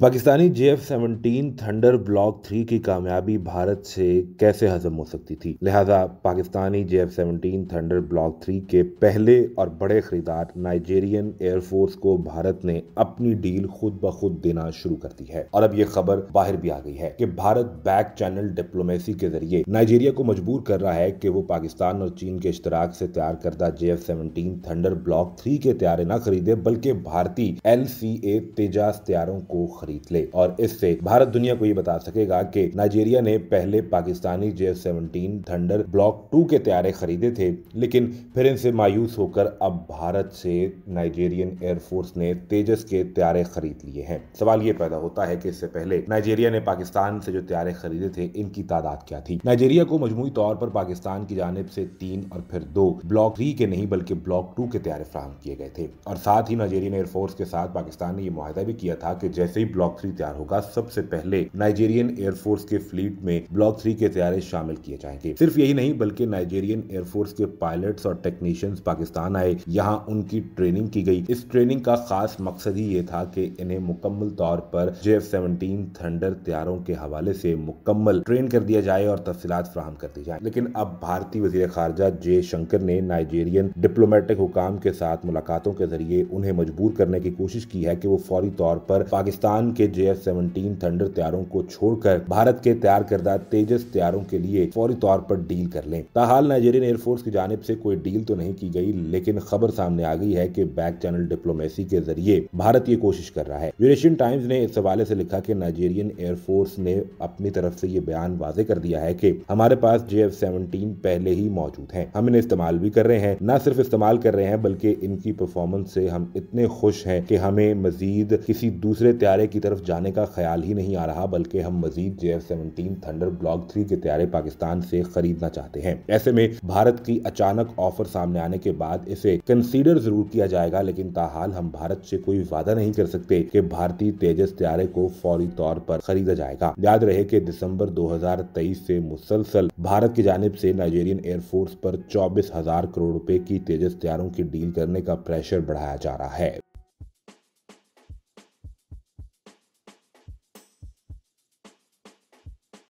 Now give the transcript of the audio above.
Pakistani J F seventeen thunder block three की कामयाबी भारत से कैसे हजम हो सकती थी लिहाजा Pakistani J F seventeen thunder block three के पहले और बड़े खरीदार नाइजेरियन एयरफोर्स को भारत ने अपनी डील खुद ब खुद देना शुरू कर दी है और अब ये खबर बाहर भी आ गई है कि भारत बैक चैनल डिप्लोमेसी के जरिए नाइजेरिया को मजबूर कर रहा है कि वो पाकिस्तान और चीन के इश्तराक से तैयार करदा J F seventeen thunder block three के तैयारे न खरीदे बल्कि भारतीय एल सी ए तेजास तैयारों को खरीद ले और इससे भारत दुनिया को ये बता सकेगा कि नाइजीरिया ने पहले Pakistani J seventeen thunder block two के तैयारे खरीदे थे लेकिन फिर इनसे मायूस होकर अब भारत से नाइजेरियन एयरफोर्स ने तेजस के तैयारे खरीद लिए हैं सवाल ये पैदा होता है कि इससे पहले नाइजेरिया ने पाकिस्तान से जो तैयारे खरीदे थे इनकी तादाद क्या थी नाइजेरिया को मजमू तौर पर पाकिस्तान की जानब से तीन और फिर दो ब्लॉक थ्री के नहीं बल्कि ब्लॉक टू के तैयारे फ्राहम किए गए थे और साथ ही नाइजेरियन एयरफोर्स के साथ पाकिस्तान ने यह मुहिदा भी किया था कि जैसे ही ब्लॉक थ्री तैयार होगा सबसे पहले नाइजेरियन एयरफोर्स के फ्लीट में ब्लॉक थ्री के तैयारे शामिल किए जाएंगे सिर्फ यही नहीं बल्कि नाइजेरियन एयरफोर्स के पायलट्स और टेक्नीशियंस पाकिस्तान आए यहाँ उनकी ट्रेनिंग की गई इस ट्रेनिंग का खास मकसद ही ये था कि इन्हें मुकम्मल तौर पर जे एफ सेवनटीन थंडर तैयारों के हवाले से मुकम्मल ट्रेन कर दिया जाए और तफसीत फ्राहम कर दी जाए लेकिन अब भारतीय वजीर खारजा जय शंकर ने नाइजेरियन डिप्लोमेटिक हुकाम के साथ मुलाकातों के जरिए उन्हें मजबूर करने की कोशिश की है कि वो फौरी तौर पर पाकिस्तान ईरान के जे एफ सेवनटीन थंडर त्यारों को छोड़कर भारत के तैयार करदा तेजस त्यारों के लिए फौरी तौर पर डील कर लें ताहाल नाइजेरियन एयरफोर्स की जानब से कोई डील तो नहीं की गई लेकिन खबर सामने आ गई है कि बैक चैनल डिप्लोमेसी के जरिए भारत ये कोशिश कर रहा है यूरेशियन टाइम्स ने इस हवाले से लिखा कि नाइजेरियन एयरफोर्स ने अपनी तरफ से ये बयान वाजे कर दिया है कि हमारे पास जे एफ सेवनटीन पहले ही मौजूद है हम इन्हें इस्तेमाल भी कर रहे हैं न सिर्फ इस्तेमाल कर रहे हैं बल्कि इनकी परफॉर्मेंस से हम इतने खुश हैं कि हमें मजीद किसी दूसरे त्यारे की तरफ जाने का ख्याल ही नहीं आ रहा बल्कि हम मजीद J F seventeen thunder block three के तैयारे पाकिस्तान से खरीदना चाहते हैं ऐसे में भारत की अचानक ऑफर सामने आने के बाद इसे कंसीडर जरूर किया जाएगा लेकिन ताहाल हम भारत से कोई वादा नहीं कर सकते कि भारतीय तेजस तैयारे को फौरी तौर पर खरीदा जाएगा याद रहे कि दिसंबर 2023 से मुसलसल भारत की जानब से नाइजेरियन एयरफोर्स पर चौबीस हजार करोड़ रुपए की तेजस तैयारों की डील करने का प्रेशर बढ़ाया जा रहा है